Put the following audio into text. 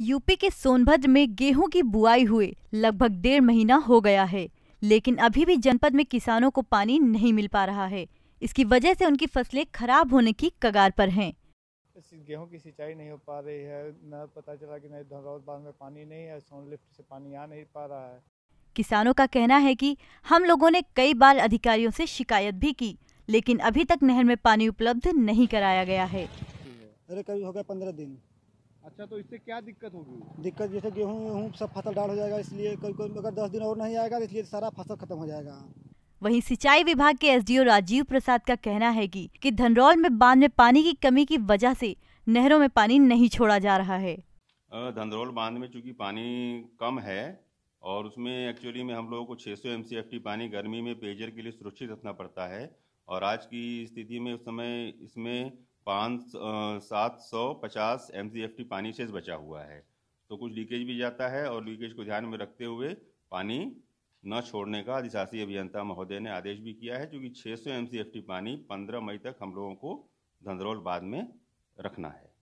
UP के सोनभद्र में गेहूं की बुआई हुए लगभग डेढ़ महीना हो गया है लेकिन अभी भी जनपद में किसानों को पानी नहीं मिल पा रहा है इसकी वजह से उनकी फसलें खराब होने की कगार पर हैं। गेहूं की सिंचाई नहीं हो पा रही है न पता चला कि नहीं बांध में पानी नहीं है सोन लिफ्ट से पानी आ नहीं पा रहा है किसानों का कहना है कि हम लोगों ने कई बार अधिकारियों से शिकायत भी की लेकिन अभी तक नहर में पानी उपलब्ध नहीं कराया गया है अरे कभी हो गया पंद्रह दिन अच्छा तो इससे क्या दिक्कत होगी दिक्कत जैसे गेहूँ गेहूँ सब फसल डाल हो जाएगा इसलिए कोई कोई अगर दस दिन और नहीं आएगा इसलिए सारा फसल खत्म हो जाएगा वहीं सिंचाई विभाग के एसडीओ राजीव प्रसाद का कहना है कि कि धनरौल में बांध में पानी की कमी की वजह से नहरों में पानी नहीं छोड़ा जा रहा है धनरौल बांध में चूंकि पानी कम है और उसमें एक्चुअली में हम लोगों को 600 सौ पानी गर्मी में पेयजल के लिए सुरक्षित रखना पड़ता है और आज की स्थिति में उस समय इसमें पाँच सात सौ पचास एम सी एफ टी पानी शेष बचा हुआ है तो कुछ लीकेज भी जाता है और लीकेज को ध्यान में रखते हुए पानी न छोड़ने का अधिशासी अभियंता महोदय ने आदेश भी किया है क्योंकि 600 एम सी एफ टी पानी पंद्रह मई तक हम लोगों को धंधरोल बाद में रखना है